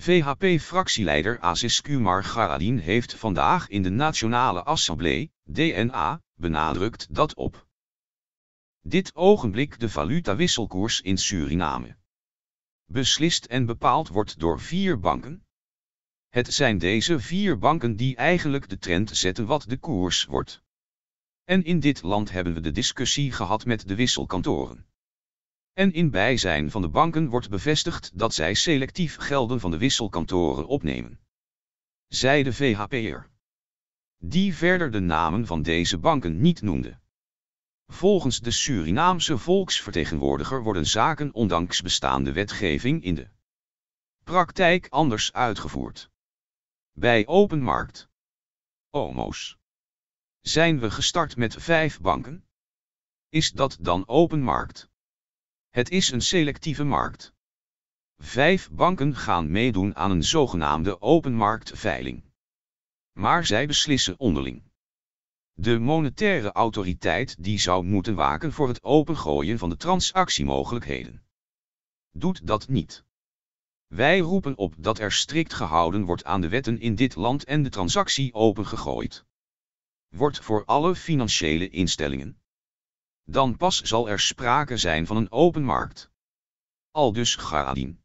VHP-fractieleider Aziz Kumar Garadin heeft vandaag in de Nationale Assemblée, DNA, benadrukt dat op dit ogenblik de valutawisselkoers in Suriname beslist en bepaald wordt door vier banken. Het zijn deze vier banken die eigenlijk de trend zetten wat de koers wordt. En in dit land hebben we de discussie gehad met de wisselkantoren en in bijzijn van de banken wordt bevestigd dat zij selectief gelden van de wisselkantoren opnemen. zei de VHP'er. Die verder de namen van deze banken niet noemde. Volgens de Surinaamse volksvertegenwoordiger worden zaken ondanks bestaande wetgeving in de praktijk anders uitgevoerd. Bij OpenMarkt, Markt. OMO's. Zijn we gestart met vijf banken? Is dat dan OpenMarkt? Het is een selectieve markt. Vijf banken gaan meedoen aan een zogenaamde openmarktveiling. Maar zij beslissen onderling. De monetaire autoriteit die zou moeten waken voor het opengooien van de transactiemogelijkheden. Doet dat niet. Wij roepen op dat er strikt gehouden wordt aan de wetten in dit land en de transactie opengegooid wordt voor alle financiële instellingen dan pas zal er sprake zijn van een open markt. Aldus Garadin.